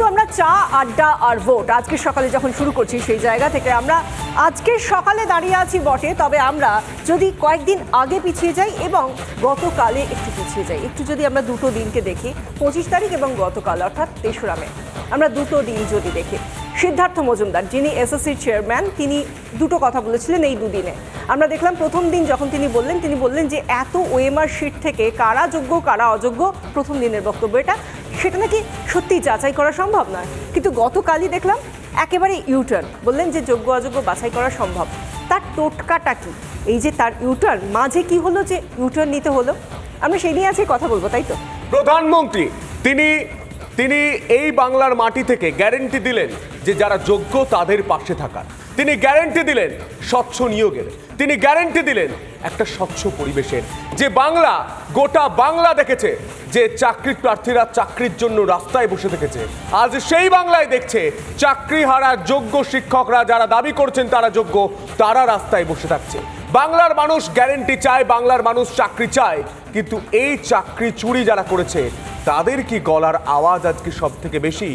সাধারণত আমরা চা আড্ডা আর ভোট আজকে সকালে যখন শুরু করছি সেই জায়গা থেকে আমরা আজকে সকালে দাঁড়িয়ে আছি বটে তবে আমরা যদি কয়েকদিন আগে পিছিয়ে যাই এবং গতকালে একটু পিছিয়ে যাই একটু যদি আমরা দুটো দিনকে দেখি পঁচিশ তারিখ এবং গতকাল অর্থাৎ তেসরা মে আমরা দুটো দিন যদি দেখি সিদ্ধার্থ মজুমদার যিনি এসএসসির চেয়ারম্যান তিনি দুটো কথা বলেছিলেন এই দুদিনে আমরা দেখলাম প্রথম দিন যখন তিনি বললেন তিনি বললেন যে এত ওয়েমার শিট থেকে কারা যোগ্য কারা অযোগ্য প্রথম দিনের বক্তব্য এটা সেটা নাকি সত্যি যাচাই করা সম্ভব নয় কিন্তু গতকালই দেখলাম একেবারে ইউটার্ন বললেন যে যোগ্য অযোগ্য বাছাই করা সম্ভব তার টোটকাটা কি এই যে তার ইউটার্ন মাঝে কি হলো যে ইউটার্ন নিতে হলো আমরা সেই নিয়ে আজকে কথা বলবো তাই তো প্রধানমন্ত্রী তিনি তিনি এই বাংলার মাটি থেকে গ্যারেন্টি দিলেন যে যারা যোগ্য তাদের পাশে থাকার তিনি গ্যারেন্টি দিলেন স্বচ্ছ নিয়োগের তিনি গ্যারেন্টি দিলেন একটা স্বচ্ছ পরিবেশের যে বাংলা গোটা বাংলা দেখেছে যে চাকরির প্রার্থীরা চাকরির জন্য রাস্তায় বসে থেকেছে আজ সেই বাংলায় দেখছে চাকরি হারা যোগ্য শিক্ষকরা যারা দাবি করছেন তারা যোগ্য তারা রাস্তায় বসে থাকছে বাংলার মানুষ গ্যারেন্টি চায় বাংলার মানুষ চাকরি চায় কিন্তু এই চাকরি চুরি যারা করেছে তাদের কি গলার আওয়াজ আজকে সব থেকে বেশি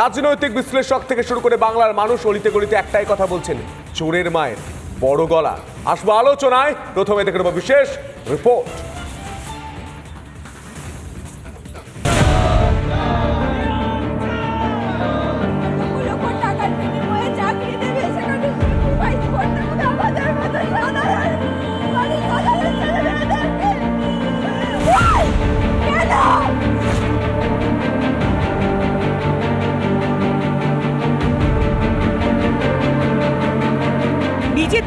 রাজনৈতিক বিশ্লেষক থেকে শুরু করে বাংলার মানুষ অলিতে গলিতে একটাই কথা বলছেন চোরের মায়ের বড় গলা আসবো আলোচনায় প্রথমে দেখে নেব বিশেষ রিপোর্ট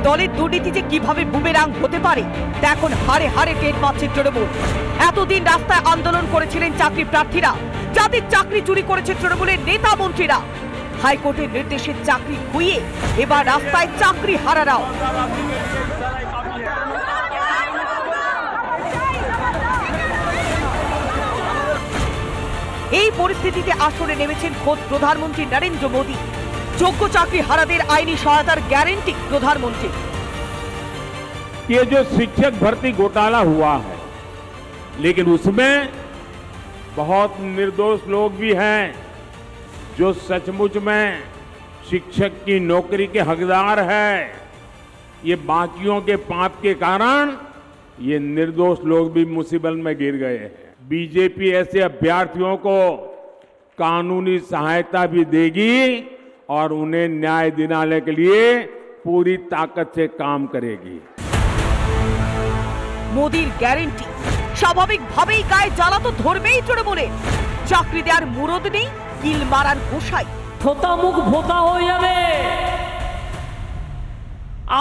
দলের দুর্নীতি যে কিভাবে বুমেরাং হতে পারে তা এখন হারে হারে টের পাচ্ছে তৃণমূল এতদিন রাস্তায় আন্দোলন করেছিলেন চাকরি প্রার্থীরা যাদের চাকরি চুরি করেছে তৃণমূলের নেতা মন্ত্রীরা হাইকোর্টের নির্দেশে চাকরি খুইয়ে এবার রাস্তায় চাকরি হারারাও এই পরিস্থিতিতে আসরে নেমেছেন খোদ প্রধানমন্ত্রী নরেন্দ্র মোদী योग्य চাকরি हारा आईनी सहायतार ग्यारंटी प्रधानमंत्री ये जो शिक्षक भर्ती घोटाला हुआ है लेकिन उसमें बहुत निर्दोष लोग भी हैं जो सचमुच में शिक्षक की नौकरी के हकदार है ये बाकियों के पाप के कारण ये निर्दोष लोग भी मुसीबत में गिर गए हैं बीजेपी ऐसे अभ्यर्थियों को कानूनी सहायता भी देगी और उन्हें न्याय दिलाने के लिए पूरी ताकत से काम करेगी মোদির গ্যারেন্টি ভাবেই গায়ে জ্বালা তো ধরবেই তৃণমূলে চাকরি দেওয়ার মুরদ নেই কিল মারার ঘোষাই থোতা মুখ ভোতা হয়ে যাবে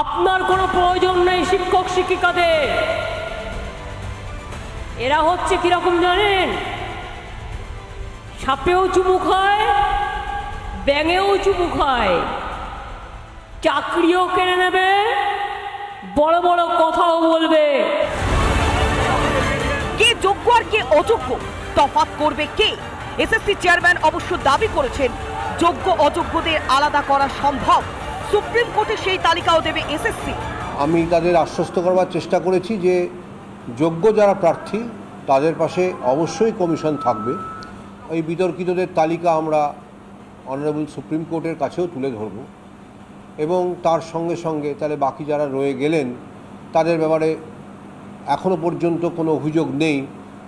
আপনার কোনো প্রয়োজন নেই শিক্ষক শিক্ষিকাদের এরা হচ্ছে কিরকম জানেন সাপেও চুমুক হয় ব্যাঙেও চুমু হয় চাকরিও কেড়ে নেবে বড় বড় কথাও বলবে কে যোগ্য আর কে অযোগ্য তফাত করবে কে এসএসসি চেয়ারম্যান অবশ্য দাবি করেছেন যোগ্য অযোগ্যদের আলাদা করা সম্ভব সুপ্রিম কোর্টে সেই তালিকাও দেবে এসএসসি আমি তাদের আশ্বস্ত করবার চেষ্টা করেছি যে যোগ্য যারা প্রার্থী তাদের পাশে অবশ্যই কমিশন থাকবে ওই বিতর্কিতদের তালিকা আমরা অনারেবল সুপ্রিম কোর্টের কাছেও তুলে ধরব এবং তার সঙ্গে সঙ্গে তাহলে বাকি যারা রয়ে গেলেন তাদের ব্যাপারে এখনও পর্যন্ত কোনো অভিযোগ নেই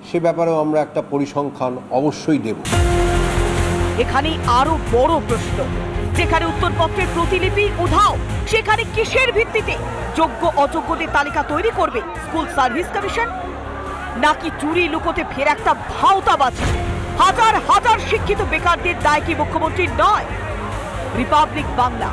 সে ব্যাপারেও আমরা একটা পরিসংখ্যান অবশ্যই দেব এখানে আরো বড় প্রশ্ন যেখানে উত্তরপত্রের প্রতিলিপি উধাও সেখানে কিসের ভিত্তিতে যোগ্য অযোগ্যদের তালিকা তৈরি করবে স্কুল সার্ভিস কমিশন নাকি চুরি লুকোতে ফের একটা ভাওতা ভাওতাবাজি হাজার হাজার শিক্ষিত বেকারদের দায় কি মুখ্যমন্ত্রীর নয় রিপাবলিক বাংলা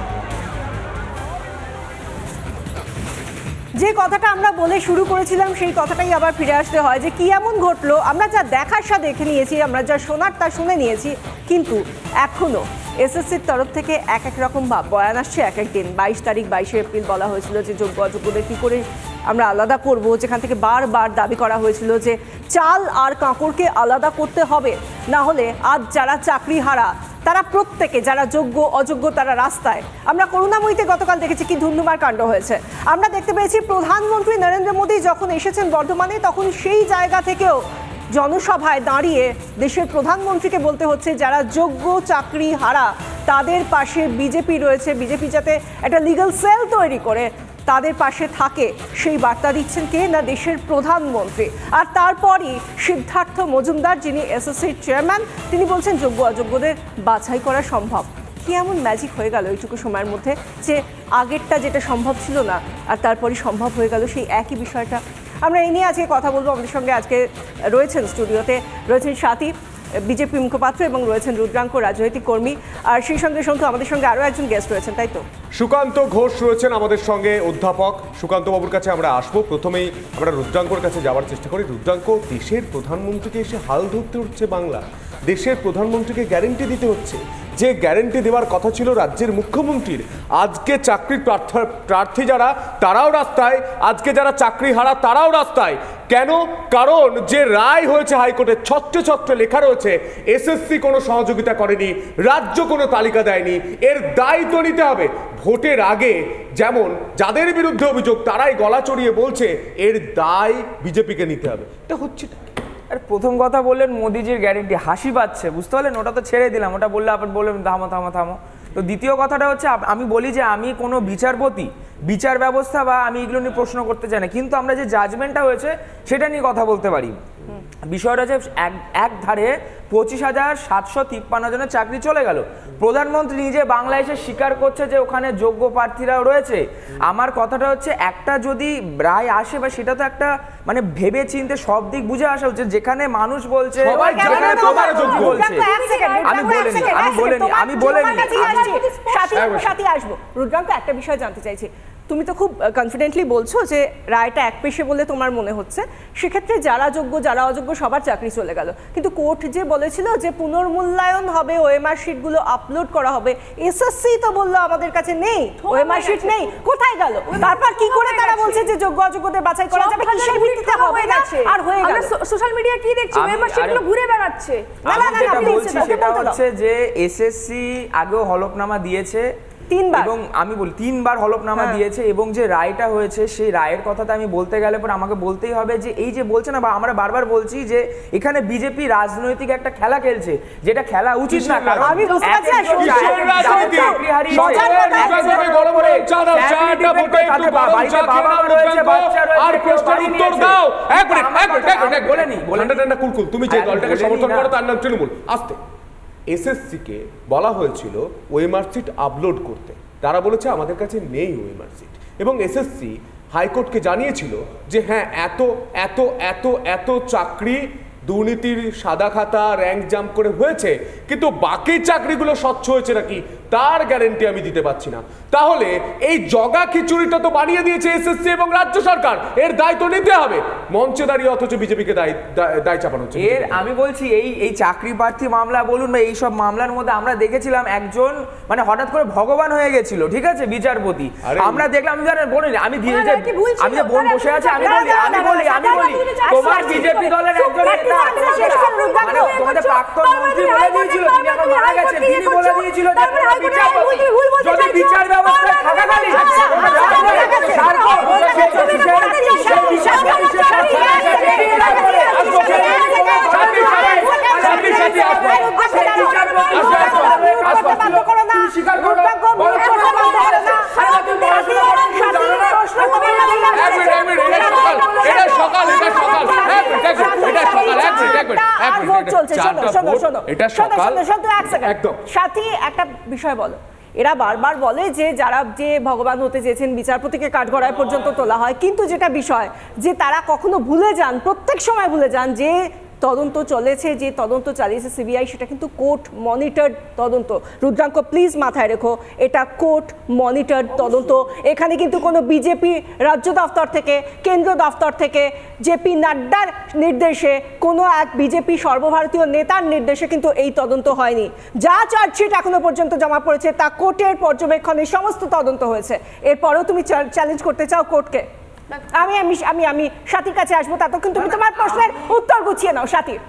যে কথাটা আমরা বলে শুরু করেছিলাম সেই কথাটাই আবার ফিরে আসতে হয় যে কি এমন ঘটলো আমরা যা দেখার সা দেখে নিয়েছি আমরা যা শোনার তা শুনে নিয়েছি কিন্তু এখনও এসএসসির তরফ থেকে এক এক রকম বয়ান আসছে এক এক দিন বাইশ তারিখ বাইশে এপ্রিল বলা হয়েছিল যে যোগ্য অযোগ্যদের কী করে আমরা আলাদা করব যেখান থেকে বারবার দাবি করা হয়েছিল যে চাল আর কাঁকড়কে আলাদা করতে হবে না হলে আজ যারা চাকরি হারা তারা প্রত্যেকে যারা যোগ্য অযোগ্য তারা রাস্তায় আমরা করুণাময়ীতে গতকাল দেখেছি কি ধুন্ধুমার কাণ্ড হয়েছে আমরা দেখতে পেয়েছি প্রধানমন্ত্রী নরেন্দ্র মোদী যখন এসেছেন বর্ধমানে তখন সেই জায়গা থেকেও জনসভায় দাঁড়িয়ে দেশের প্রধানমন্ত্রীকে বলতে হচ্ছে যারা যোগ্য চাকরি হারা তাদের পাশে বিজেপি রয়েছে বিজেপি যাতে একটা লিগাল সেল তৈরি করে তাদের পাশে থাকে সেই বার্তা দিচ্ছেন কে না দেশের প্রধানমন্ত্রী আর তারপরই সিদ্ধার্থ মজুমদার যিনি এসএসসির চেয়ারম্যান তিনি বলছেন যোগ্য অযোগ্যদের বাছাই করা সম্ভব কি এমন ম্যাজিক হয়ে গেল এইটুকু সময়ের মধ্যে যে আগেরটা যেটা সম্ভব ছিল না আর তারপরই সম্ভব হয়ে গেল সেই একই বিষয়টা আমরা এই নিয়ে আজকে কথা বলবো আমাদের সঙ্গে আজকে রয়েছেন স্টুডিওতে রয়েছেন সাথী বিজেপি মুখপাত্র এবং রয়েছেন রুদ্রাঙ্ক রাজনৈতিক কর্মী আর সেই সঙ্গে সঙ্গে আমাদের সঙ্গে আরও একজন গেস্ট রয়েছেন তাই তো সুকান্ত ঘোষ রয়েছেন আমাদের সঙ্গে অধ্যাপক সুকান্তবাবুর কাছে আমরা আসবো প্রথমেই আমরা রুদ্রাঙ্কর কাছে যাওয়ার চেষ্টা করি রুদ্রাঙ্ক দেশের প্রধানমন্ত্রীকে এসে হাল ধরতে হচ্ছে বাংলা দেশের প্রধানমন্ত্রীকে গ্যারেন্টি দিতে হচ্ছে যে গ্যারেন্টি দেওয়ার কথা ছিল রাজ্যের মুখ্যমন্ত্রীর আজকে চাকরির প্রার্থী যারা তারাও রাস্তায় আজকে যারা চাকরি হারা তারাও রাস্তায় কেন কারণ যে রায় হয়েছে হাইকোর্টে ছত্রে ছত্রে লেখা রয়েছে এসএসসি কোনো সহযোগিতা করেনি রাজ্য কোনো তালিকা দেয়নি এর দায়িত্ব নিতে হবে ভোটের আগে যেমন যাদের বিরুদ্ধে অভিযোগ তারাই গলা চড়িয়ে বলছে এর দায় বিজেপিকে নিতে হবে এটা হচ্ছে আর প্রথম কথা বললেন মোদিজির গ্যারেন্টি হাসি পাচ্ছে বুঝতে পারলেন ওটা তো ছেড়ে দিলাম ওটা বললে আপনি বললেন থামো থামো থামো তো দ্বিতীয় কথাটা হচ্ছে আমি বলি যে আমি কোনো বিচারপতি বিচার ব্যবস্থা বা আমি এগুলো নিয়ে প্রশ্ন করতে চাই না কিন্তু আমরা যে জাজমেন্টটা হয়েছে সেটা নিয়ে কথা বলতে পারি বিষয়টা যে এক ধারে পঁচিশ হাজার সাতশো তিপ্পান্ন জনের চাকরি চলে গেল প্রধানমন্ত্রী নিজে বাংলা এসে স্বীকার করছে যে ওখানে যোগ্য প্রার্থীরা রয়েছে আমার কথাটা হচ্ছে একটা যদি রায় আসে বা সেটা তো একটা মানে ভেবে চিনতে সব দিক বুঝে আসা উচিত যেখানে মানুষ বলছে আমি বলিনি আমি বলিনি আমি বলিনি একটা বিষয় জানতে চাইছি তুমি তো খুব কনফিডেন্টলি বলছো যে রায়টা এক পেশে বলে তোমার মনে হচ্ছে সেক্ষেত্রে যারা যোগ্য যারা অযোগ্য সবার চাকরি চলে গেল কিন্তু কোর্ট যে বলেছিল যে পুনর্মূল্যায়ন হবে ওএমআর শিটগুলো আপলোড করা হবে এসএসসি তো বললো আমাদের কাছে নেই ওএমআর শিট নেই কোথায় গেল তারপর কি করে তারা বলছে যে যোগ্য অযোগ্যদের বাছাই করা যাবে কিসের ভিত্তিতে হবে না আর হয়ে গেল সোশ্যাল মিডিয়া কি দেখছি ওএমআর শিটগুলো ঘুরে বেড়াচ্ছে না না না বলছি সেটা হচ্ছে যে এসএসসি আগেও হলফনামা দিয়েছে তিনবার এবং আমি বলি তিনবার হলফনামা হ্যাঁ। দিয়েছে এবং যে রায়টা হয়েছে সেই রায়ের কথাটা আমি বলতে গেলে পর আমাকে বলতেই হবে যে এই যে বলছে না বা আমরা বারবার বলছি যে এখানে বিজেপি রাজনৈতিক একটা খেলা খেলছে যেটা খেলা উচিত না কারণ আমি বুঝতে পারছি তুমি যে দলটাকে সমর্থন করো তার নাম তৃণমূল আসতে এসএসসিকে বলা হয়েছিল ওয়েমার্কশিট আপলোড করতে তারা বলেছে আমাদের কাছে নেই ওয়েমার্কশিট এবং এসএসসি হাইকোর্টকে জানিয়েছিল যে হ্যাঁ এত এত এত এত চাকরি দুর্নীতির সাদা খাতা র্যাঙ্ক জাম্প করে হয়েছে কিন্তু বাকি চাকরিগুলো স্বচ্ছ হয়েছে নাকি তার গ্যারেন্টি আমি দিতে পারছি না তাহলে এই জগা খিচুড়িটা তো বানিয়ে দিয়েছে এসএসসি এবং রাজ্য সরকার এর দায়িত্ব নিতে হবে মঞ্চে দাঁড়িয়ে অথচ বিজেপিকে দায় দায় চাপানো হচ্ছে এর আমি বলছি এই এই চাকরি প্রার্থী মামলা বলুন বা এইসব মামলার মধ্যে আমরা দেখেছিলাম একজন মানে হঠাৎ করে ভগবান হয়ে গেছিল ঠিক আছে বিচারপতি আমরা দেখলাম আমি জানেন বলুন আমি দিয়ে আমি বোন বসে আছে আমি বলি আমি বলি তোমার বিজেপি দলের একজন মানে তোমাদের প্রাক্তন মন্ত্রী বলে দিয়েছিল তিনি এখন মারা গেছেন বিচার যদি বিচার ব্যবস্থা থাকাকালীন এটা সকাল একটা বিষয় বলো এরা বারবার বলে যে যারা যে ভগবান হতে চেয়েছেন বিচারপতিকে কাঠগড়ায় পর্যন্ত তোলা হয় কিন্তু যেটা বিষয় যে তারা কখনো ভুলে যান প্রত্যেক সময় ভুলে যান যে তদন্ত চলেছে যে তদন্ত চালিয়েছে সিবিআই সেটা কিন্তু কোর্ট মনিটর তদন্ত রুদ্রাঙ্ক প্লিজ মাথায় রেখো এটা কোর্ট মনিটর তদন্ত এখানে কিন্তু কোনো বিজেপি রাজ্য দফতর থেকে কেন্দ্র দফতর থেকে জেপি নাড্ডার নির্দেশে কোনো এক বিজেপি সর্বভারতীয় নেতার নির্দেশে কিন্তু এই তদন্ত হয়নি যা চার্জশিট এখনো পর্যন্ত জমা পড়েছে তা কোর্টের পর্যবেক্ষণে সমস্ত তদন্ত হয়েছে এরপরেও তুমি চ্যালেঞ্জ করতে চাও কোর্টকে আমি আমি আমি আমি সাথীর কাছে আসবো তা কিন্তু তুমি তোমার প্রশ্নের উত্তর গুছিয়ে নাও সাথীর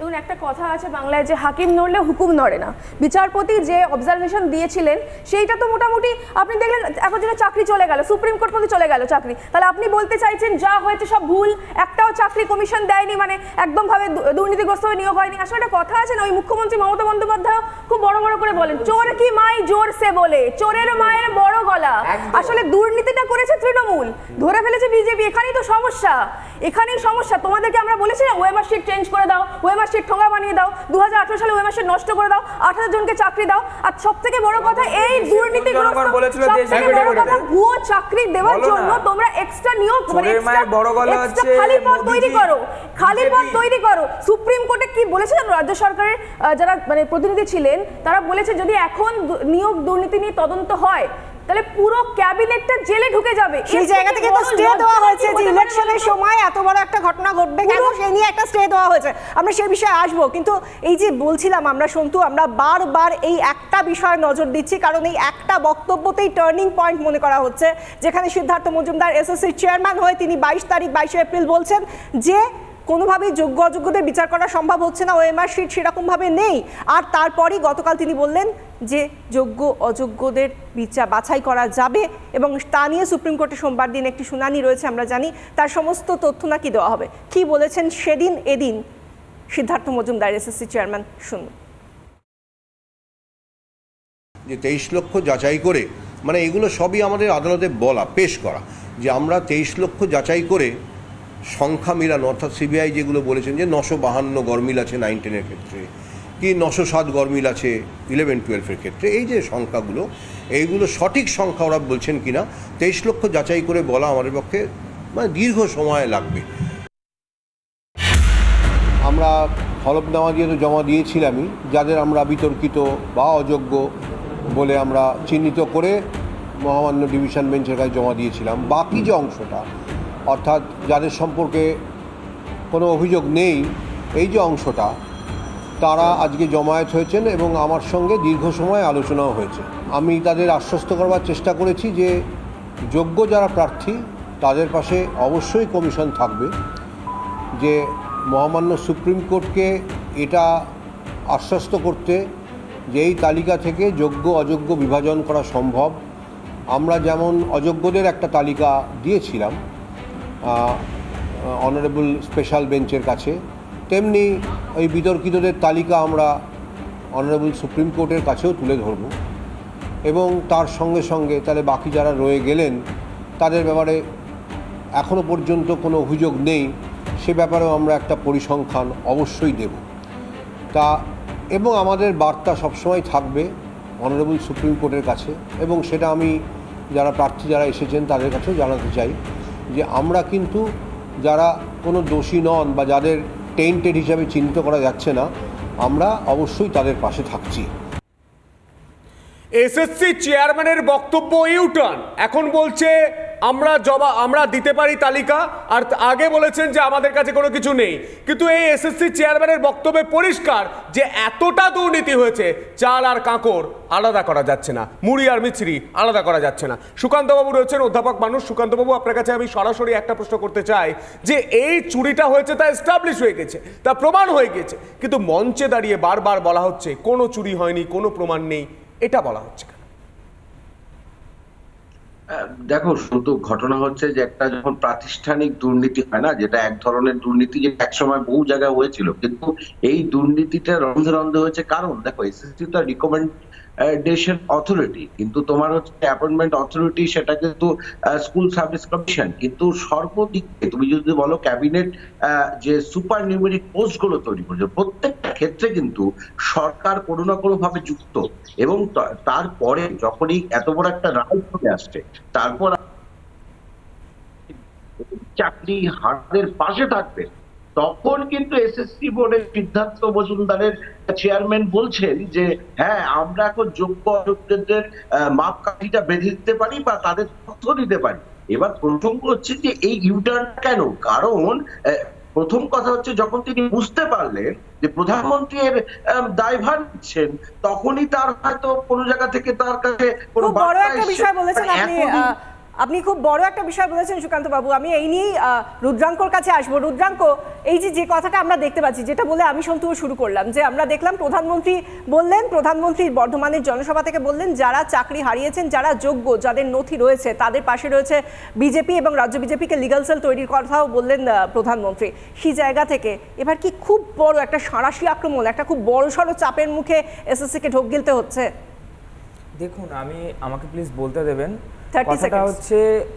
এবং একটা কথা আছে বাংলায় যে হাকিম নড়লে হুকুম নড়ে না বিচারপতি যে অবজারভেশন দিয়েছিলেন সেইটা তো মোটামুটি আপনি দেখলেন এখন যেটা চাকরি চলে গেল সুপ্রিম কোর্ট পর্যন্ত চলে গেল চাকরি তাহলে আপনি বলতে চাইছেন যা হয়েছে সব ভুল একটাও চাকরি কমিশন দেয়নি মানে একদমভাবে দুর্নীতিগ্রস্ত হয়ে নিয়োগ হয়নি আসলে একটা কথা আছে না ওই মুখ্যমন্ত্রী মমতা বন্দ্যোপাধ্যায় খুব বড় বড় করে বলেন চোর কি মাই জোর সে বলে চোরের মায়ের বড় গলা আসলে দুর্নীতিটা করেছে তৃণমূল ধরে ফেলেছে বিজেপি এখানেই তো সমস্যা এখানেই সমস্যা তোমাদেরকে আমরা বলেছি না ওয়েমারশিপ শিট চেঞ্জ করে দাও ওয়েমার মাসের ঠোঙা বানিয়ে দাও দু সালে ওই মাসে নষ্ট করে দাও আঠারো জনকে চাকরি দাও আর সব থেকে বড় কথা এই দুর্নীতি ভুয়ো চাকরি দেওয়ার জন্য তোমরা এক্সট্রা নিয়োগ মানে খালি পদ তৈরি করো খালি পদ তৈরি করো সুপ্রিম কোর্টে কি বলেছে রাজ্য সরকারের যারা মানে প্রতিনিধি ছিলেন তারা বলেছে যদি এখন নিয়োগ দুর্নীতি নিয়ে তদন্ত হয় তাহলে পুরো ক্যাবিনেটটা জেলে ঢুকে যাবে সেই জায়গা থেকে তো স্টে দেওয়া হয়েছে যে ইলেকশনের সময় এত বড় একটা ঘটনা ঘটবে কেন সেই নিয়ে একটা স্টে দেওয়া হয়েছে আমরা সেই বিষয়ে আসবো কিন্তু এই যে বলছিলাম আমরা সন্তু আমরা বারবার এই একটা বিষয়ে নজর দিচ্ছি কারণ এই একটা বক্তব্যতেই টার্নিং পয়েন্ট মনে করা হচ্ছে যেখানে সিদ্ধার্থ মজুমদার এসএসসির চেয়ারম্যান হয়ে তিনি বাইশ তারিখ বাইশে এপ্রিল বলছেন যে কোনোভাবেই যোগ্য অযোগ্যদের বিচার করা সম্ভব হচ্ছে না ওএমআর শিট সেরকমভাবে নেই আর তারপরেই গতকাল তিনি বললেন যে যোগ্য অযোগ্যদের বিচার বাছাই করা যাবে এবং তা নিয়ে সুপ্রিম কোর্টে সোমবার দিন একটি শুনানি রয়েছে আমরা জানি তার সমস্ত তথ্য নাকি দেওয়া হবে কি বলেছেন সেদিন এদিন সিদ্ধার্থ মজুমদার এসএসসি চেয়ারম্যান শুনুন যে তেইশ লক্ষ যাচাই করে মানে এগুলো সবই আমাদের আদালতে বলা পেশ করা যে আমরা তেইশ লক্ষ যাচাই করে সংখ্যা মিলানো অর্থাৎ সিবিআই যেগুলো বলেছেন যে নশো বাহান্ন গরমিল আছে নাইন টেনের ক্ষেত্রে কি নশো সাত গরমিল আছে ইলেভেন টুয়েলভের ক্ষেত্রে এই যে সংখ্যাগুলো এইগুলো সঠিক সংখ্যা ওরা বলছেন কি না তেইশ লক্ষ যাচাই করে বলা আমাদের পক্ষে মানে দীর্ঘ সময় লাগবে আমরা হলফনামা তো জমা দিয়েছিলামই যাদের আমরা বিতর্কিত বা অযোগ্য বলে আমরা চিহ্নিত করে মহামান্য ডিভিশন বেঞ্চের কাছে জমা দিয়েছিলাম বাকি যে অংশটা অর্থাৎ যাদের সম্পর্কে কোনো অভিযোগ নেই এই যে অংশটা তারা আজকে জমায়েত হয়েছেন এবং আমার সঙ্গে দীর্ঘ সময় আলোচনাও হয়েছে আমি তাদের আশ্বস্ত করবার চেষ্টা করেছি যে যোগ্য যারা প্রার্থী তাদের পাশে অবশ্যই কমিশন থাকবে যে মহামান্য সুপ্রিম কোর্টকে এটা আশ্বস্ত করতে যে এই তালিকা থেকে যোগ্য অযোগ্য বিভাজন করা সম্ভব আমরা যেমন অযোগ্যদের একটা তালিকা দিয়েছিলাম অনারেবল স্পেশাল বেঞ্চের কাছে তেমনি ওই বিতর্কিতদের তালিকা আমরা অনারেবল সুপ্রিম কোর্টের কাছেও তুলে ধরব এবং তার সঙ্গে সঙ্গে তাহলে বাকি যারা রয়ে গেলেন তাদের ব্যাপারে এখনও পর্যন্ত কোনো অভিযোগ নেই সে ব্যাপারেও আমরা একটা পরিসংখ্যান অবশ্যই দেব তা এবং আমাদের বার্তা সবসময় থাকবে অনারেবল সুপ্রিম কোর্টের কাছে এবং সেটা আমি যারা প্রার্থী যারা এসেছেন তাদের কাছেও জানাতে চাই যে আমরা কিন্তু যারা কোনো দোষী নন বা যাদের টেন্টেড হিসাবে চিহ্নিত করা যাচ্ছে না আমরা অবশ্যই তাদের পাশে থাকছি এসএসসি চেয়ারম্যানের বক্তব্য ইউটার্ন এখন বলছে আমরা জবা আমরা দিতে পারি তালিকা আর আগে বলেছেন যে আমাদের কাছে কোনো কিছু নেই কিন্তু এই এসএসসি চেয়ারম্যানের বক্তব্যে পরিষ্কার যে এতটা দুর্নীতি হয়েছে চাল আর কাঁকর আলাদা করা যাচ্ছে না মুড়ি আর মিছরি আলাদা করা যাচ্ছে না সুকান্তবাবু রয়েছেন অধ্যাপক মানুষ সুকান্তবাবু আপনার কাছে আমি সরাসরি একটা প্রশ্ন করতে চাই যে এই চুরিটা হয়েছে তা এস্টাবলিশ হয়ে গেছে তা প্রমাণ হয়ে গেছে কিন্তু মঞ্চে দাঁড়িয়ে বারবার বলা হচ্ছে কোনো চুরি হয়নি কোনো প্রমাণ নেই এটা বলা হচ্ছে দেখো শুধু ঘটনা হচ্ছে যে একটা যখন প্রাতিষ্ঠানিক দুর্নীতি হয় না যেটা এক ধরনের দুর্নীতি এক একসময় বহু জায়গায় হয়েছিল কিন্তু এই দুর্নীতিটা রন্ধে রন্ধে হয়েছে কারণ দেখো এসএসসি তো রিকমেন্ড দেশের অথরিটি কিন্তু তোমার হচ্ছে অ্যাপয়েন্টমেন্ট অথরিটি সেটা কিন্তু স্কুল সার্ভিস কমিশন কিন্তু সর্বদিক তুমি যদি বলো ক্যাবিনেট যে সুপার নিউমেরিক পোস্ট গুলো তৈরি করেছে প্রত্যেকটা ক্ষেত্রে কিন্তু সরকার কোনো না কোনো ভাবে যুক্ত এবং তারপরে যখনই এত বড় একটা রাজ চলে আসছে তারপর চাকরি হারের পাশে থাকবে তখন কিন্তু এসএসসি বোর্ডের সিদ্ধার্থ মজুমদারের চেয়ারম্যান বলছেন যে হ্যাঁ আমরা এখন যোগ্য অযোগ্যদের মাপকাঠিটা বেঁধে দিতে পারি বা তাদের তথ্য দিতে পারি এবার প্রসঙ্গ হচ্ছে যে এই ইউটার্ন কেন কারণ প্রথম কথা হচ্ছে যখন তিনি বুঝতে পারলেন যে প্রধানমন্ত্রী এর দায়ভার নিচ্ছেন তখনই তার হয়তো কোনো জায়গা থেকে তার কাছে কোনো বড় একটা বিষয় বলেছেন মানে আপনি খুব বড় একটা বিষয় বলেছেন সুকান্ত বাবু আমি এই নিয়েই রুদ্রাঙ্কর কাছে আসবো রুদ্রাঙ্ক এই যে যে কথাটা আমরা দেখতে পাচ্ছি যেটা বলে আমি সন্তুও শুরু করলাম যে আমরা দেখলাম প্রধানমন্ত্রী বললেন প্রধানমন্ত্রী বর্ধমানের জনসভা থেকে বললেন যারা চাকরি হারিয়েছেন যারা যোগ্য যাদের নথি রয়েছে তাদের পাশে রয়েছে বিজেপি এবং রাজ্য বিজেপিকে লিগাল সেল তৈরির কথাও বললেন প্রধানমন্ত্রী সেই জায়গা থেকে এবার কি খুব বড় একটা সাঁড়াশি আক্রমণ একটা খুব বড় সড়ো চাপের মুখে এসএসসিকে ঢোক গিলতে হচ্ছে দেখুন আমি আমাকে প্লিজ বলতে দেবেন কথাটা হচ্ছে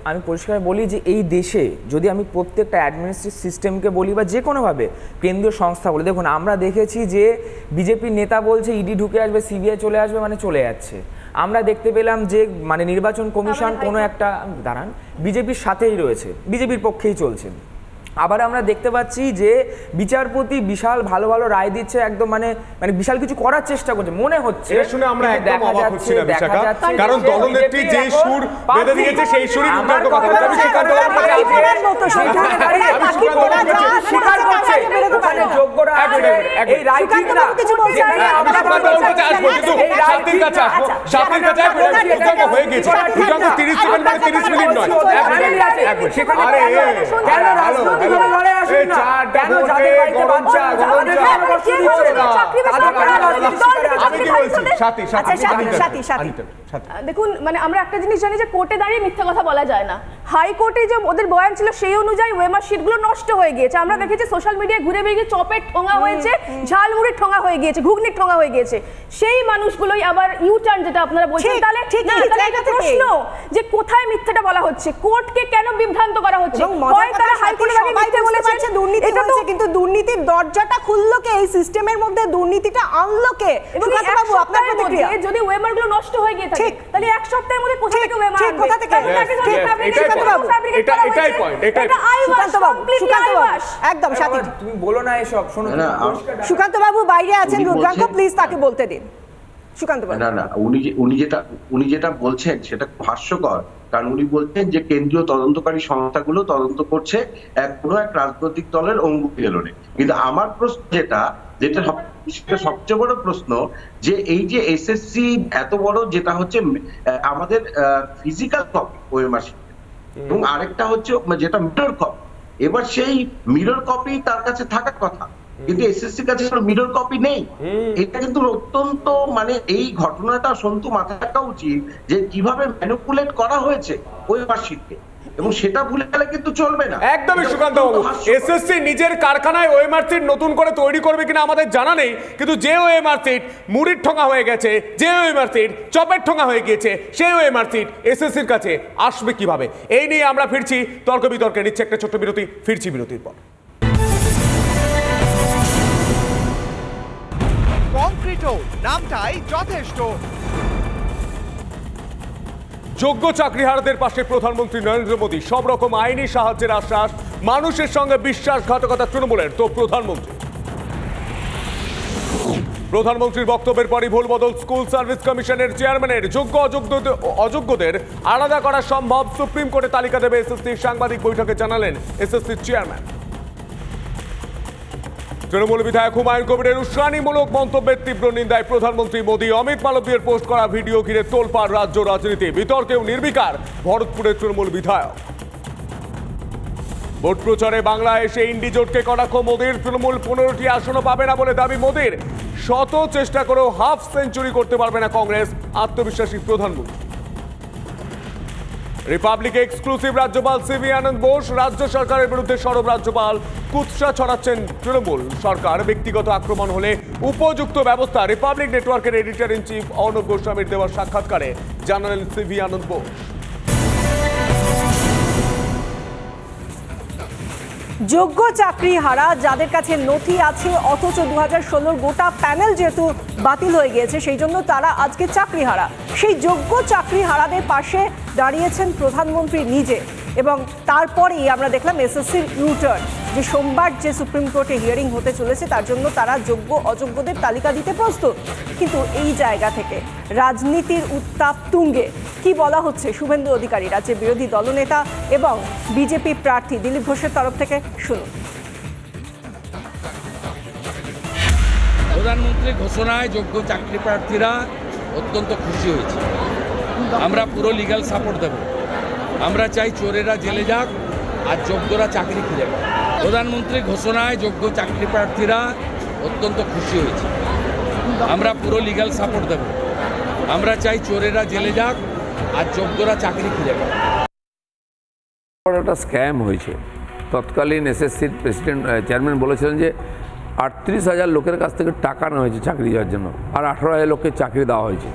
আমি পরিষ্কার বলি যে এই দেশে যদি আমি প্রত্যেকটা অ্যাডমিনিস্ট্রেট সিস্টেমকে বলি বা যে কোনোভাবে কেন্দ্রীয় সংস্থা বলে দেখুন আমরা দেখেছি যে বিজেপির নেতা বলছে ইডি e ঢুকে আসবে সিবিআই চলে আসবে মানে চলে যাচ্ছে আমরা দেখতে পেলাম যে মানে নির্বাচন কমিশন কোনো একটা দাঁড়ান বিজেপির সাথেই রয়েছে বিজেপির পক্ষেই চলছে আবার আমরা দেখতে পাচ্ছি যে বিচারপতি বিশাল ভালো ভালো রায় দিচ্ছে একদম মানে মানে বিশাল কিছু করার চেষ্টা করছে মনে হচ্ছে শুনে আমরা একদম অবাক হচ্ছি না কারণ যে সুর বেঁধে দিয়েছে সেই সুরই কথা আমি স্বীকার করলাম আমি স্বীকার করলাম স্বীকার করছে যোগ্যরা এই রায় ঠিক না আমি কাছে আসবো কিন্তু কাছে আসবো কাছে আসবো হয়ে গেছে 30 সেকেন্ড মানে 30 মিনিট নয় এক মিনিট কেন আচ্ছা, আচ্ছা, আচ্ছা, আমি কি বলছি সাথী সাথী সাথী সাথী দেখুন মানে আমরা একটা জিনিস জানি যে কোর্টে দাঁড়িয়ে মিথ্যা কথা বলা যায় না হাইকোর্টে যে ওদের বয়ান ছিল সেই অনুযায়ী ওয়েমার শিটগুলো নষ্ট হয়ে গিয়েছে আমরা দেখেছি সোশ্যাল মিডিয়ায় ঘুরে বেরিয়ে চপের ঠোঙা হয়েছে ঝালমুড়ির ঠোঙা হয়ে গিয়েছে ঘুগনির ঠোঙা হয়ে গিয়েছে সেই মানুষগুলোই আবার ইউ টার্ন যেটা আপনারা বলছেন তাহলে প্রশ্ন যে কোথায় মিথ্যাটা বলা হচ্ছে কোর্টকে কেন বিভ্রান্ত করা হচ্ছে কিন্তু দুর্নীতির দরজাটা খুললো কে এই সিস্টেমের মধ্যে দুর্নীতিটা আনলো কে যদি ওয়েমারগুলো নষ্ট হয়ে গিয়ে থাকে ঠিক তাহলে এক সপ্তাহের মধ্যে কোথা থেকে ওয়েমার ঠিক কোথা থেকে এটা এটাই পয়েন্ট এটাই সুকান্ত বাবু সুকান্ত বাবু একদম হ্যাঁ, সাথী তুমি বলো না এসব শোনো সুকান্ত বাবু বাইরে আছেন রুদ্রাঙ্ক প্লিজ তাকে বলতে দিন উনি যেটা বলছেন সেটা হাস্যকর কারণ উনি বলছেন যে কেন্দ্রীয় তদন্তকারী সংস্থাগুলো তদন্ত করছে এক কোনো এক রাজনৈতিক দলের কিন্তু আমার প্রশ্ন যেটা যেটা সেটা সবচেয়ে বড় প্রশ্ন যে এই যে এসএসসি এত বড় যেটা হচ্ছে আমাদের ফিজিক্যাল কপি ওএমআর এবং আরেকটা হচ্ছে যেটা মিরর কপি এবার সেই মিরর কপি তার কাছে থাকার কথা কিন্তু এসএসসির কাছে মিডল কপি নেই এটা কিন্তু অত্যন্ত মানে এই ঘটনাটা সন্তু মাথা রাখা উচিত যে কিভাবে ম্যানিপুলেট করা হয়েছে ওই মার্কশিটকে এবং সেটা ভুলে গেলে কিন্তু চলবে না একদমই সুকান্ত বাবু এসএসসি নিজের কারখানায় নতুন করে তৈরি করবে কিনা আমাদের জানা নেই কিন্তু যে ওএমআর সিট মুড়ির ঠোঙা হয়ে গেছে যে ওএমআর চপের ঠোঙা হয়ে গিয়েছে সেই ওএমআর এসএসসির কাছে আসবে কিভাবে এই নিয়ে আমরা ফিরছি তর্ক বিতর্কে নিচ্ছে একটা ছোট্ট বিরতি ফিরছি বিরতির পর ইনকগনিটো নামটাই যথেষ্ট যোগ্য চাকরিহারদের পাশে প্রধানমন্ত্রী নরেন্দ্র মোদী সব রকম আইনি সাহায্যের আশ্বাস মানুষের সঙ্গে বিশ্বাসঘাতকতা তৃণমূলের তো প্রধানমন্ত্রী প্রধানমন্ত্রীর বক্তব্যের পরই ভুল বদল স্কুল সার্ভিস কমিশনের চেয়ারম্যানের যোগ্য অযোগ্য অযোগ্যদের আলাদা করা সম্ভব সুপ্রিম কোর্টে তালিকা দেবে এসএসসি সাংবাদিক বৈঠকে জানালেন এসএসসির চেয়ারম্যান তৃণমূল বিধায়ক হুমায়ুন কবিরের উস্কানিমূলক মন্তব্যের তীব্র নিন্দায় প্রধানমন্ত্রী মোদী অমিত মালবীয়ের পোস্ট করা ভিডিও ঘিরে তোলপাড় রাজ্য রাজনীতি বিতর্কেও নির্বিকার ভরতপুরের তৃণমূল বিধায়ক ভোট প্রচারে বাংলায় এসে ইন্ডিজোটকে কটাক্ষ মোদীর তৃণমূল পনেরোটি আসনও পাবে না বলে দাবি মোদীর শত চেষ্টা করেও হাফ সেঞ্চুরি করতে পারবে না কংগ্রেস আত্মবিশ্বাসী প্রধানমন্ত্রী রিপাবলিক এক্সক্লুসিভ রাজ্যপাল সিভি আনন্দ বোস রাজ্য সরকারের বিরুদ্ধে সরব রাজ্যপাল কুৎসা ছড়াচ্ছেন তৃণমূল সরকার ব্যক্তিগত আক্রমণ হলে উপযুক্ত ব্যবস্থা রিপাবলিক নেটওয়ার্কের এডিটার ইন চিফ অর্ণব গোস্বামীর দেওয়ার সাক্ষাৎকারে জানালেন সিভি আনন্দ বোস যোগ্য চাকরি হারা যাদের কাছে নথি আছে অথচ দু হাজার গোটা প্যানেল যেহেতু বাতিল হয়ে গিয়েছে সেই জন্য তারা আজকে চাকরি হারা সেই যোগ্য চাকরি হারাদের পাশে দাঁড়িয়েছেন প্রধানমন্ত্রী নিজে এবং তারপরেই আমরা দেখলাম এসএসসির ইউটার্ন যে সোমবার যে সুপ্রিম কোর্টে হিয়ারিং হতে চলেছে তার জন্য তারা যোগ্য অযোগ্যদের তালিকা দিতে প্রস্তুত কিন্তু এই জায়গা থেকে রাজনীতির উত্তাপ তুঙ্গে কি বলা হচ্ছে শুভেন্দু অধিকারী রাজ্যের বিরোধী দলনেতা এবং বিজেপি প্রার্থী দিলীপ ঘোষের তরফ থেকে শুনুন প্রধানমন্ত্রী ঘোষণায় যোগ্য চাকরি প্রার্থীরা অত্যন্ত খুশি হয়েছে আমরা পুরো লিগাল সাপোর্ট দেবো আমরা চাই চোরেরা জেলে যাক আর যোগ্যরা চাকরি খুঁজে পাক প্রধানমন্ত্রীর ঘোষণায় যোগ্য চাকরি প্রার্থীরা অত্যন্ত খুশি হয়েছে আমরা পুরো লিগাল সাপোর্ট দেব আমরা চাই চোরেরা জেলে যাক আর যোগ্যরা চাকরি খুঁজে পাক একটা স্ক্যাম হয়েছে তৎকালীন এসএসসির প্রেসিডেন্ট চেয়ারম্যান বলেছিলেন যে আটত্রিশ হাজার লোকের কাছ থেকে টাকা নেওয়া হয়েছে চাকরি দেওয়ার জন্য আর আঠারো হাজার লোককে চাকরি দেওয়া হয়েছে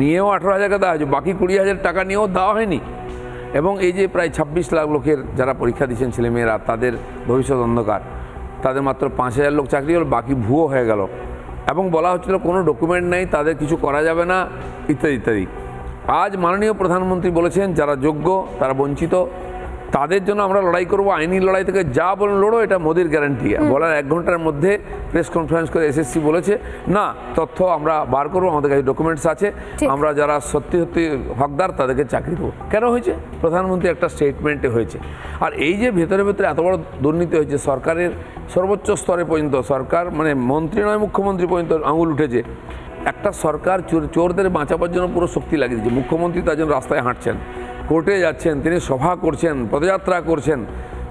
নিয়েও আঠারো হাজারকে দেওয়া হয়েছে বাকি কুড়ি হাজার টাকা নিয়েও দেওয়া হয়নি এবং এই যে প্রায় ২৬ লাখ লোকের যারা পরীক্ষা দিচ্ছেন ছেলেমেয়েরা তাদের ভবিষ্যৎ অন্ধকার তাদের মাত্র পাঁচ হাজার লোক চাকরি হল বাকি ভুয়ো হয়ে গেল এবং বলা হচ্ছিল কোনো ডকুমেন্ট নেই তাদের কিছু করা যাবে না ইত্যাদি ইত্যাদি আজ মাননীয় প্রধানমন্ত্রী বলেছেন যারা যোগ্য তারা বঞ্চিত তাদের জন্য আমরা লড়াই করব আইনি লড়াই থেকে যা বলুন লড়ো এটা মোদির গ্যারান্টি বলার এক ঘন্টার মধ্যে প্রেস কনফারেন্স করে এসএসসি বলেছে না তথ্য আমরা বার করবো আমাদের কাছে ডকুমেন্টস আছে আমরা যারা সত্যি সত্যি হকদার তাদেরকে চাকরি দেবো কেন হয়েছে প্রধানমন্ত্রী একটা স্টেটমেন্টে হয়েছে আর এই যে ভেতরে ভেতরে এত বড় দুর্নীতি হয়েছে সরকারের সর্বোচ্চ স্তরে পর্যন্ত সরকার মানে মন্ত্রী নয় মুখ্যমন্ত্রী পর্যন্ত আঙুল উঠেছে একটা সরকার চোর চোরদের বাঁচাবার জন্য পুরো শক্তি লাগিয়ে দিচ্ছে মুখ্যমন্ত্রী তার জন্য রাস্তায় হাঁটছেন কোর্টে যাচ্ছেন তিনি সভা করছেন পদযাত্রা করছেন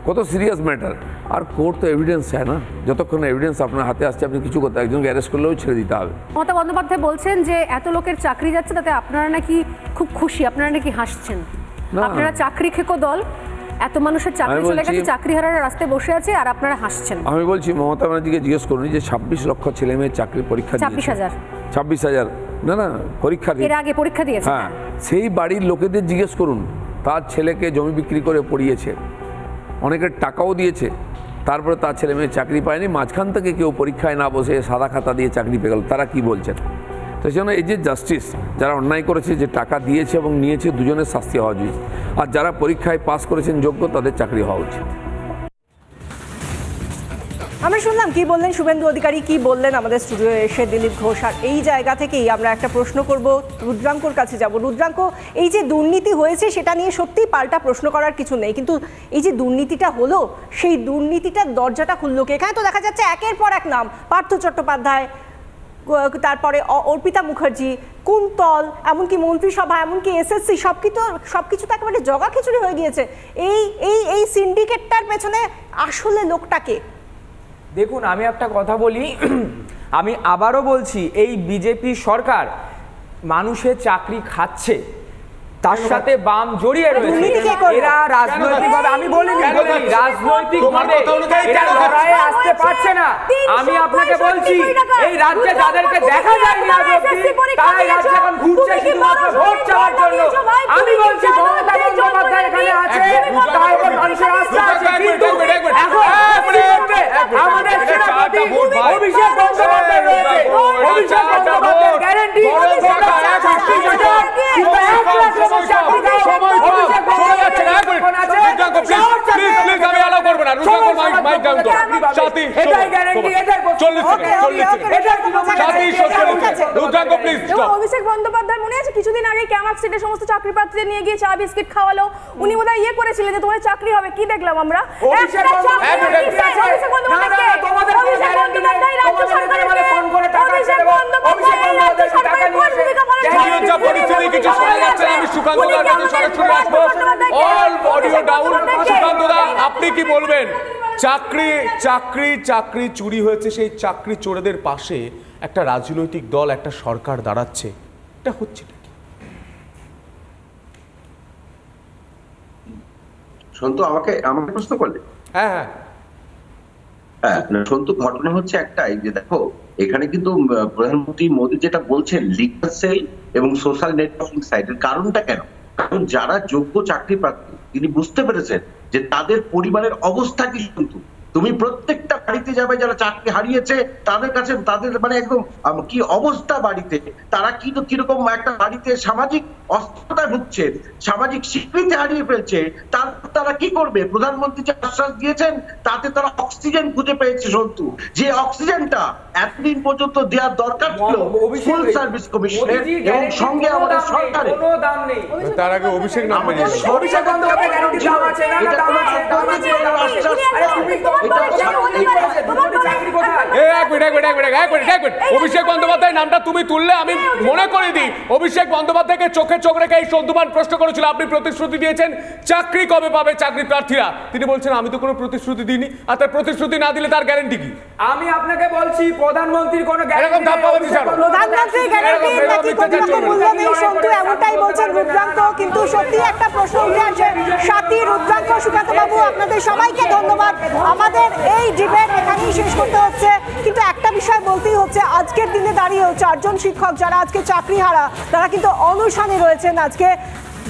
কত সিরিয়াস ম্যাটার আর কোর্ট তো এভিডেন্স চায় না যতক্ষণ এভিডেন্স আপনার হাতে আসছে আপনি কিছু করতে একজনকে অ্যারেস্ট করলেও ছেড়ে দিতে হবে মমতা বন্দ্যোপাধ্যায় বলছেন যে এত লোকের চাকরি যাচ্ছে তাতে আপনারা নাকি খুব খুশি আপনারা নাকি হাসছেন আপনারা চাকরি খেকো দল এত মানুষের চাকরি চলে গেছে চাকরি হারার রাস্তায় বসে আছে আর আপনারা হাসছেন আমি বলছি মমতা ব্যানার্জিকে জিজ্ঞেস করুন যে ছাব্বিশ লক্ষ ছেলে মেয়ে চাকরি পরীক্ষা ছাব্বিশ হাজার ছাব্বিশ হাজার না না পরীক্ষা দিয়ে আগে পরীক্ষা দিয়েছে হ্যাঁ, হ্যাঁ সেই বাড়ির লোকেদের জিজ্ঞেস করুন তার ছেলেকে জমি বিক্রি করে পড়িয়েছে অনেকের টাকাও দিয়েছে তারপরে তার ছেলে মেয়ে চাকরি পায়নি মাঝখান থেকে কেউ পরীক্ষায় না বসে সাদা খাতা দিয়ে চাকরি পেয়ে গেল তারা কি বলছেন তো সেই জন্য এই যে জাস্টিস যারা অন্যায় করেছে যে টাকা দিয়েছে এবং নিয়েছে দুজনের শাস্তি হওয়া উচিত আর যারা পরীক্ষায় পাস করেছেন যোগ্য তাদের চাকরি হওয়া উচিত আমরা শুনলাম কি বললেন শুভেন্দু অধিকারী কি বললেন আমাদের স্টুডিও এসে দিলীপ ঘোষ আর এই জায়গা থেকেই আমরা একটা প্রশ্ন করব রুদ্রাঙ্কর কাছে যাব রুদ্রাঙ্ক এই যে দুর্নীতি হয়েছে সেটা নিয়ে সত্যিই পাল্টা প্রশ্ন করার কিছু নেই কিন্তু এই যে দুর্নীতিটা হলো সেই দুর্নীতিটার দরজাটা খুললো কে এখানে তো দেখা যাচ্ছে একের পর এক নাম পার্থ চট্টোপাধ্যায় তারপরে অর্পিতা মুখার্জি কুন্তল এমনকি মন্ত্রিসভা এমনকি এসএসসি সব কিছু সব কিছু তো একেবারে জগা খিচুড়ি হয়ে গিয়েছে এই এই এই সিন্ডিকেটটার পেছনে আসলে লোকটাকে দেখুন আমি একটা কথা বলি আমি আবারও বলছি এই বিজেপি সরকার মানুষের চাকরি খাচ্ছে তার সাথে বাম জড়িয়ে রয়েছে এরা রাজনৈতিকভাবে আমি বলিনি রাজনৈতিকভাবে লড়াইয়ে আসতে পারছে না আমি আপনাকে বলছি এই রাজ্যে তাদেরকে দেখা যায় না অব্দি রাজ্যে এখন ঘুরছে শুধুমাত্র ভোট চাওয়ার জন্য আমি বলছি এখানে আছে অভিষেক বন্দ্যোপাধ্যায় রয়েছে অভিষেক বন্দ্যোপাধ্যায় গ্যারেন্টি গ্যারান্টি এটাই গ্যারান্টি এটাই 40 সেকেন্ড 40 সেকেন্ড এটাই সাথী সরকার রুদ্রাঙ্গ প্লিজ স্টপ অভিষেক বন্দ্যোপাধ্যায় মনে আছে কিছুদিন আগে ক্যামাক সিটে সমস্ত চাকরি প্রার্থীদের নিয়ে গিয়ে চা বিস্কিট খাওয়ালো উনি বোধহয় ইয়ে করেছিলেন যে তোমার চাকরি হবে কি দেখলাম আমরা অভিষেক বন্দ্যোপাধ্যায় তোমাদের অভিষেক বন্দ্যোপাধ্যায় রাজ্য সরকারের ফোন করে টাকা ছেড়ে অভিষেক বন্দ্যোপাধ্যায় টাকা নিয়ে কিছু শোনা যাচ্ছে আমি সুকান্ত দার কাছে সরাসরি আসবো অল অডিও ডাউন আপনি কি বলবেন চাকরি চাকরি চাকরি চুরি হয়েছে সেই চাকরি চোরেদের পাশে একটা রাজনৈতিক দল একটা সরকার দাঁড়াচ্ছে এটা হচ্ছে সন্তু আমাকে আমাকে প্রশ্ন করলে হ্যাঁ হ্যাঁ, হ্যাঁ সন্তু ঘটনা হচ্ছে একটাই যে দেখো এখানে কিন্তু প্রধানমন্ত্রী মোদী যেটা বলছেন লিগাল সেল এবং সোশ্যাল নেটওয়ার্কিং সাইটের কারণটা কেন কারণ যারা যোগ্য চাকরি প্রার্থী তিনি বুঝতে পেরেছেন যে তাদের পরিবারের অবস্থা কি কিন্তু তুমি প্রত্যেকটা বাড়িতে যাবে যারা চাকরি হারিয়েছে তাদের কাছে তাদের মানে একদম কি অবস্থা বাড়িতে তারা কি কিরকম একটা বাড়িতে সামাজিক অস্থতা ভুগছে সামাজিক স্বীকৃতি হারিয়ে ফেলছে তার তারা কি করবে প্রধানমন্ত্রী যে আশ্বাস দিয়েছেন তাতে তারা অক্সিজেন খুঁজে পেয়েছে সন্তু যে অক্সিজেনটা এতদিন পর্যন্ত দেওয়ার দরকার ছিল ফুল সার্ভিস কমিশনের এবং সঙ্গে আমাদের সরকারের মানে তার আগে অভিষেক নাম অভিষেক বন্দ্যোপাধ্যায় গ্যারান্টি দাম আছে না দাম আছে দাম আছে আরে অভিষেক বন্দ্যোপাধ্যায় নামটা তুমি তুললে আমি মনে করে দিই অভিষেক বন্দ্যোপাধ্যায়কে চোখে চোখ রেখে এই সন্দুমান প্রশ্ন করেছিল আপনি প্রতিশ্রুতি দিয়েছেন চাকরি কবে পাবে চাকরি প্রার্থীরা তিনি বলছেন আমি তো কোনো প্রতিশ্রুতি দিইনি আর তার প্রতিশ্রুতি না দিলে তার গ্যারেন্টি কি আমি আপনাকে বলছি প্রধানমন্ত্রীর কোনো প্রধানমন্ত্রী গ্যারান্টি নাকি মূল্য নেই সন্তু এমনটাই বলছেন রুদ্রাঙ্ক কিন্তু সত্যি একটা প্রশ্ন উঠে আসে সাথী রুদ্রাঙ্ক সুকান্ত বাবু আপনাদের সবাইকে ধন্যবাদ আমার আমাদের এই ডিবেট এখানেই শেষ করতে হচ্ছে কিন্তু একটা বিষয় বলতেই হচ্ছে আজকের দিনে দাঁড়িয়ে চারজন শিক্ষক যারা আজকে চাকরি হারা তারা কিন্তু অনশানে রয়েছেন আজকে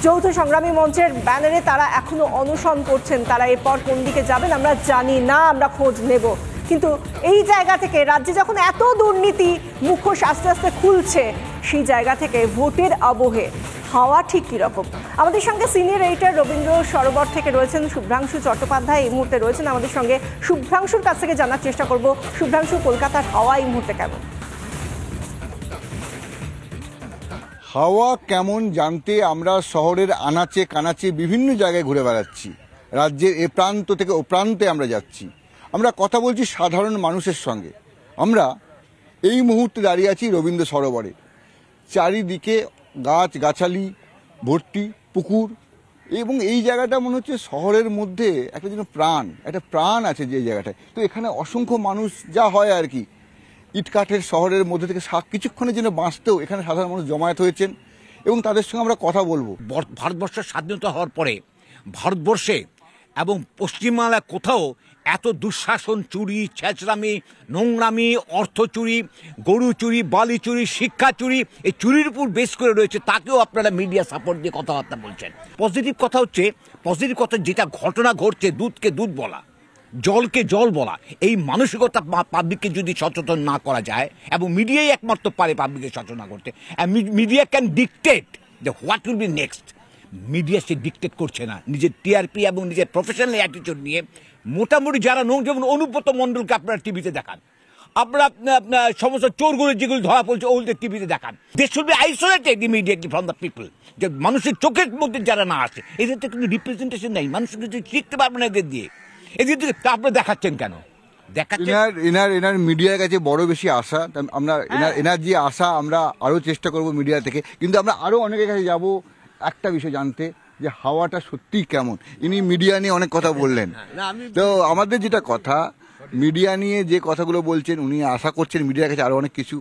যৌথ সংগ্রামী মঞ্চের ব্যানারে তারা এখনো অনুসরণ করছেন তারা এরপর কোন দিকে যাবেন আমরা জানি না আমরা খোঁজ নেব কিন্তু এই জায়গা থেকে রাজ্যে যখন এত দুর্নীতি মুখোশ আস্তে আস্তে খুলছে সেই জায়গা থেকে ভোটের আবহে হাওয়া ঠিক কীরকম আমাদের সঙ্গে সিনিয়র এইটার রবীন্দ্র সরোবর থেকে রয়েছেন শুভ্রাংশু চট্টোপাধ্যায় এই মুহূর্তে রয়েছেন আমাদের সঙ্গে শুভ্রাংশুর কাছ থেকে জানার চেষ্টা করব শুভ্রাংশু কলকাতার হাওয়া এই মুহূর্তে কেমন হাওয়া কেমন জানতে আমরা শহরের আনাচে কানাচে বিভিন্ন জায়গায় ঘুরে বেড়াচ্ছি রাজ্যের এ প্রান্ত থেকে ও প্রান্তে আমরা যাচ্ছি আমরা কথা বলছি সাধারণ মানুষের সঙ্গে আমরা এই মুহূর্তে দাঁড়িয়ে আছি রবীন্দ্র সরোবরে চারিদিকে গাছ গাছালি ভর্তি পুকুর এবং এই জায়গাটা মনে হচ্ছে শহরের মধ্যে একটা যেন প্রাণ একটা প্রাণ আছে যে জায়গাটায় তো এখানে অসংখ্য মানুষ যা হয় আর কি ইটকাঠের শহরের মধ্যে থেকে কিছুক্ষণের জন্য বাঁচতেও এখানে সাধারণ মানুষ জমায়েত হয়েছেন এবং তাদের সঙ্গে আমরা কথা বলবো ভারতবর্ষের স্বাধীনতা হওয়ার পরে ভারতবর্ষে এবং পশ্চিমবাংলায় কোথাও এত দুঃশাসন চুরি ছেঁচরামি নোংরামি অর্থ চুরি গরু চুরি বালি চুরি শিক্ষা চুরি এই চুরির উপর বেশ করে রয়েছে তাকেও আপনারা মিডিয়া সাপোর্ট দিয়ে কথাবার্তা বলছেন পজিটিভ কথা হচ্ছে পজিটিভ কথা যেটা ঘটনা ঘটছে দুধকে দুধ বলা জলকে জল বলা এই মানসিকতা পাবলিককে যদি সচেতন না করা যায় এবং মিডিয়াই একমাত্র পারে পাবলিককে সচেতন করতে media can dictate the what will be next media সে ডিকটেট করছে না নিজের টিআরপি এবং নিজের প্রফেশনাল অ্যাটিচিউড নিয়ে মোটামুটি যারা নৌ যেমন অনুব্রত মণ্ডলকে আপনার টিভিতে দেখান আপনার আপনার সমস্ত চোরগুলো যেগুলো ধরা পড়ছে ওগুলোদের টিভিতে দেখান they should be isolated immediately from the people যে মানুষের চোখের মধ্যে যারা না আসে এদের তো কিন্তু রিপ্রেজেন্টেশন নেই মানুষ কিন্তু শিখতে পারবে না এদের দিয়ে এদের থেকে তা আপনি দেখাচ্ছেন কেন এনার এনার মিডিয়ার কাছে বড় বেশি আশা আমরা হ্যাঁ। এনার আশা আমরা আরও চেষ্টা করব মিডিয়া থেকে কিন্তু আমরা আরও অনেকের কাছে যাবো একটা বিষয় জানতে যে হাওয়াটা সত্যি কেমন ইনি মিডিয়া নিয়ে অনেক কথা বললেন হ্যাঁ, হ্যাঁ, তো আমাদের যেটা কথা মিডিয়া নিয়ে যে কথাগুলো বলছেন উনি আশা করছেন মিডিয়ার কাছে আরও অনেক কিছু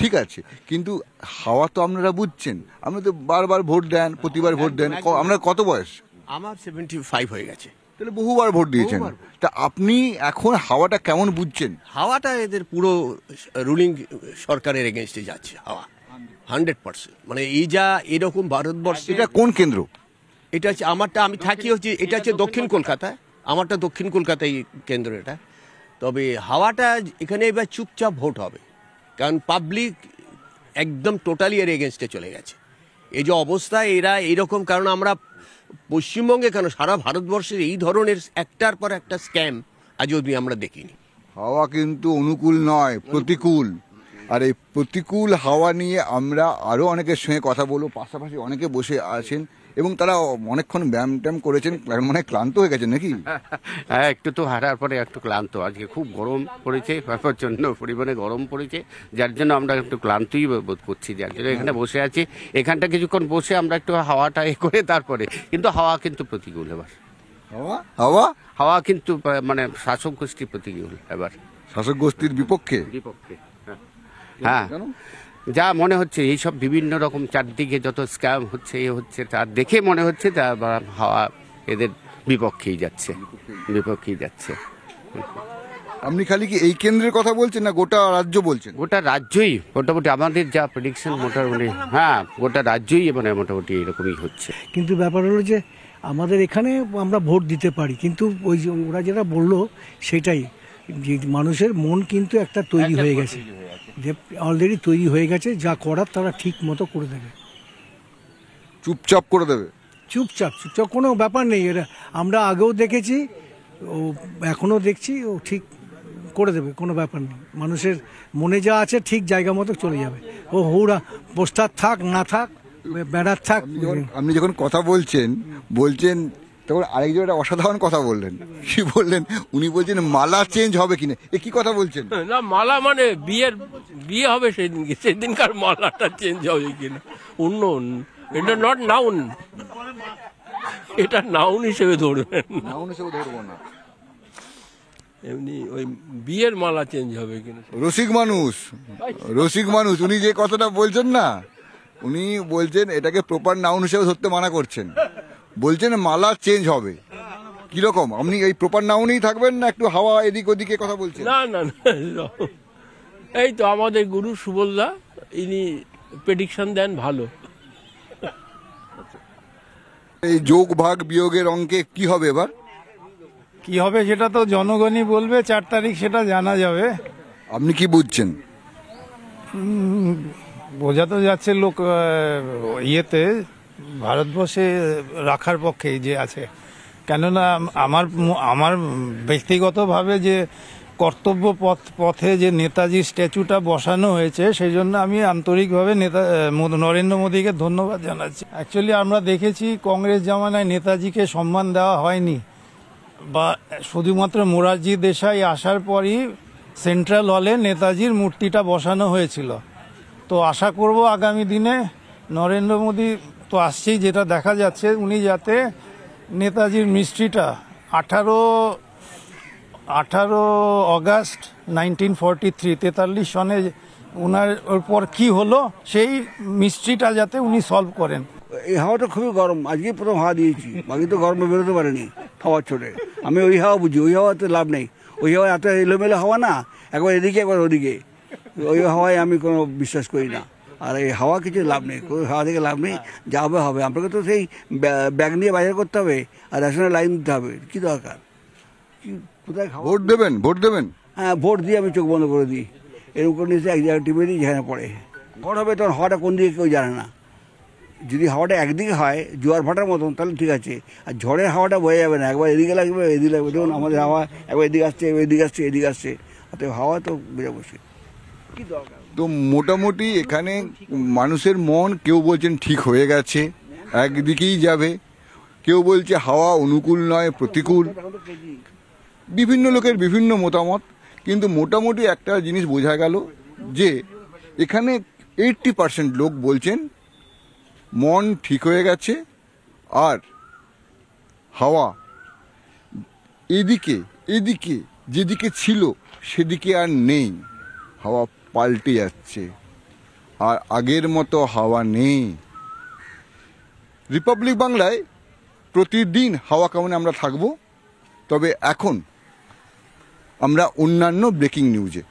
ঠিক আছে কিন্তু হাওয়া তো আপনারা বুঝছেন আপনি তো বারবার ভোট দেন প্রতিবার ভোট দেন আপনার কত বয়স আমার সেভেন্টি ফাইভ হয়ে গেছে তাহলে বহুবার ভোট দিয়েছেন তা আপনি এখন হাওয়াটা কেমন বুঝছেন হাওয়াটা এদের পুরো রুলিং সরকারের এগেনস্টে যাচ্ছে হাওয়া হান্ড্রেড পার্সেন্ট মানে এই যা এরকম ভারতবর্ষে এটা কোন কেন্দ্র এটা হচ্ছে আমারটা আমি থাকি হচ্ছে এটা হচ্ছে দক্ষিণ কলকাতা আমারটা দক্ষিণ কলকাতায় কেন্দ্র এটা তবে হাওয়াটা এখানে এবার চুপচাপ ভোট হবে কারণ পাবলিক একদম টোটালি এর এগেনস্টে চলে গেছে এই যে অবস্থা এরা এইরকম কারণ আমরা পশ্চিমবঙ্গে কেন সারা ভারতবর্ষের এই ধরনের একটার পর একটা স্ক্যাম আজ অবধি আমরা দেখিনি হাওয়া কিন্তু অনুকূল নয় প্রতিকূল আর এই প্রতিকূল হাওয়া নিয়ে আমরা আরও অনেকের সঙ্গে কথা বলবো পাশাপাশি অনেকে বসে আছেন এবং তারা অনেকক্ষণ ব্যায়াম ট্যাম করেছেন মানে ক্লান্ত হয়ে গেছেন নাকি হ্যাঁ একটু তো হারার পরে একটু ক্লান্ত আজকে খুব গরম পড়েছে প্রচণ্ড পরিমাণে গরম পড়েছে যার জন্য আমরা একটু ক্লান্তই বোধ করছি যার জন্য এখানে বসে আছি এখানটা কিছুক্ষণ বসে আমরা একটু হাওয়াটা এ করে তারপরে কিন্তু হাওয়া কিন্তু প্রতিকূল এবার হাওয়া হাওয়া হাওয়া কিন্তু মানে শাসক গোষ্ঠী প্রতিকূল এবার শাসক গোষ্ঠীর বিপক্ষে বিপক্ষে হ্যাঁ যা মনে হচ্ছে এইসব বিভিন্ন রকম চারদিকে যত স্ক্যাম হচ্ছে এ হচ্ছে তা দেখে মনে হচ্ছে তা হাওয়া এদের বিপক্ষেই যাচ্ছে বিপক্ষেই যাচ্ছে আপনি খালি কি এই কেন্দ্রের কথা বলছেন না গোটা রাজ্য বলছেন গোটা রাজ্যই মোটামুটি আমাদের যা প্রেডিকশন মোটামুটি হ্যাঁ গোটা রাজ্যই মানে মোটামুটি এরকমই হচ্ছে কিন্তু ব্যাপার হলো যে আমাদের এখানে আমরা ভোট দিতে পারি কিন্তু ওই ওরা যেটা বললো সেটাই মানুষের মন কিন্তু একটা তৈরি হয়ে গেছে যে অলরেডি তৈরি হয়ে গেছে যা করার তারা ঠিক মতো করে দেবে চুপচাপ করে দেবে চুপচাপ চুপচাপ কোনো ব্যাপার নেই এরা আমরা আগেও দেখেছি ও এখনও দেখছি ও ঠিক করে দেবে কোনো ব্যাপার নেই মানুষের মনে যা আছে ঠিক জায়গা মতো চলে যাবে ও হৌড়া পোস্টার থাক না থাক বেড়ার থাক আপনি যখন কথা বলছেন বলছেন তখন আরেকজন একটা অসাধারণ কথা বললেন কি বললেন উনি বলছেন মালা চেঞ্জ হবে কিনা এ কি কথা বলছেন না মালা মানে বিয়ের বিয়ে হবে সেদিন সেদিনকার মালাটা চেঞ্জ হবে কিনা অন্য এটা নট নাউন এটা নাউন হিসেবে ধরবেন নাউন হিসেবে ধরবো না এমনি ওই বিয়ের মালা চেঞ্জ হবে কিনা রসিক মানুষ রসিক মানুষ উনি যে কথাটা বলছেন না উনি বলছেন এটাকে প্রপার নাউন হিসেবে ধরতে মানা করছেন বলছেন মালা চেঞ্জ হবে কিরকম আপনি এই প্রপার নাউনেই থাকবেন না একটু হাওয়া এদিক ওদিকে কথা বলছেন না না না এই তো আমাদের গুরু সুবলদা ইনি প্রেডিকশন দেন ভালো এই যোগ ভাগ বিয়োগের অঙ্কে কি হবে এবার কি হবে সেটা তো জনগণই বলবে চার তারিখ সেটা জানা যাবে আপনি কি বুঝছেন বোঝা তো যাচ্ছে লোক ইয়েতে ভারতবর্ষে রাখার পক্ষে যে আছে কেননা আমার আমার ব্যক্তিগতভাবে যে কর্তব্য পথ পথে যে নেতাজি স্ট্যাচুটা বসানো হয়েছে সেই জন্য আমি আন্তরিকভাবে নেতা নরেন্দ্র মোদীকে ধন্যবাদ জানাচ্ছি অ্যাকচুয়ালি আমরা দেখেছি কংগ্রেস জামানায় নেতাজিকে সম্মান দেওয়া হয়নি বা শুধুমাত্র মোরারজি দেশাই আসার পরই সেন্ট্রাল হলে নেতাজির মূর্তিটা বসানো হয়েছিল তো আশা করব আগামী দিনে নরেন্দ্র মোদী তো আসছেই যেটা দেখা যাচ্ছে উনি যাতে নেতাজির মিস্ট্রিটা আঠারো আঠারো অগাস্ট নাইনটিন ফর্টি থ্রি তেতাল্লিশ সনে ওনার পর কি হলো সেই মিস্ট্রিটা যাতে উনি সলভ করেন এই হাওয়াটা খুবই গরম আজকে প্রথম হাওয়া দিয়েছি বাকি তো গরমে বেরোতে পারেনি হাওয়ার ছোটে আমি ওই হাওয়া বুঝি ওই হাওয়াতে লাভ নেই ওই হাওয়া এত এলোমেলো হাওয়া না একবার এদিকে একবার ওদিকে ওই হাওয়ায় আমি কোনো বিশ্বাস করি না আর এই হাওয়া কিছু লাভ নেই কোনো হাওয়া থেকে লাভ নেই যা হবে হবে আপনাকে তো সেই ব্যাগ নিয়ে বাজার করতে হবে আর রেশনের লাইন দিতে হবে কি দরকার কোথায় ভোট দেবেন ভোট দেবেন হ্যাঁ ভোট দিয়ে আমি চোখ বন্ধ করে দিই এরকম করে নিয়ে এক জায়গায় টিপে দিই যেখানে পড়ে ভোট হবে তখন হাওয়াটা কোন দিকে কেউ জানে না যদি হাওয়াটা একদিকে হয় জোয়ার ভাটার মতন তাহলে ঠিক আছে আর ঝড়ের হাওয়াটা বোঝা যাবে না একবার এদিকে লাগবে এদিকে লাগবে দেখুন আমাদের হাওয়া একবার এদিকে আসছে এদিকে আসছে এদিকে আসছে অতএব হাওয়া তো বোঝা বসে কী দরকার তো মোটামুটি এখানে মানুষের মন কেউ বলছেন ঠিক হয়ে গেছে একদিকেই যাবে কেউ বলছে হাওয়া অনুকূল নয় প্রতিকূল বিভিন্ন লোকের বিভিন্ন মতামত কিন্তু মোটামুটি একটা জিনিস বোঝা গেল যে এখানে এইটটি পার্সেন্ট লোক বলছেন মন ঠিক হয়ে গেছে আর হাওয়া এদিকে এদিকে যেদিকে ছিল সেদিকে আর নেই হাওয়া পাল্টে যাচ্ছে আর আগের মতো হাওয়া নেই রিপাবলিক বাংলায় প্রতিদিন হাওয়া কেমন আমরা থাকব তবে এখন আমরা অন্যান্য ব্রেকিং নিউজে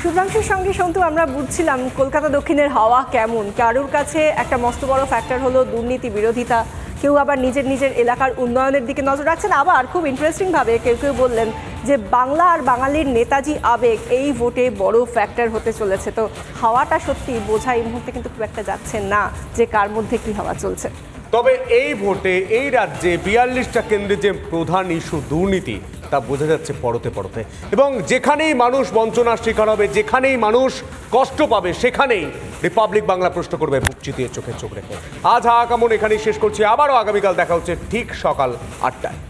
শুভ্রাংশের সঙ্গে সন্তু আমরা বুঝছিলাম কলকাতা দক্ষিণের হাওয়া কেমন কারোর কাছে একটা মস্ত বড় ফ্যাক্টর হলো দুর্নীতি বিরোধিতা কেউ আবার নিজের নিজের এলাকার উন্নয়নের দিকে নজর রাখছেন আবার খুব ইন্টারেস্টিংভাবে কেউ কেউ বললেন যে বাংলা আর বাঙালির নেতাজি আবেগ এই ভোটে বড় ফ্যাক্টর হতে চলেছে তো হাওয়াটা সত্যি বোঝা এই মুহূর্তে কিন্তু খুব একটা যাচ্ছে না যে কার মধ্যে কি হাওয়া চলছে তবে এই ভোটে এই রাজ্যে বিয়াল্লিশটা কেন্দ্রে যে প্রধান ইস্যু দুর্নীতি তা বোঝা যাচ্ছে পড়তে পড়তে এবং যেখানেই মানুষ বঞ্চনার শিকার হবে যেখানেই মানুষ কষ্ট পাবে সেখানেই রিপাবলিক বাংলা প্রশ্ন করবে বুক চিতিয়ে চোখে চোখ রেখে আজ হা কামন এখানেই শেষ করছি আবারও আগামীকাল দেখা হচ্ছে ঠিক সকাল আটটায়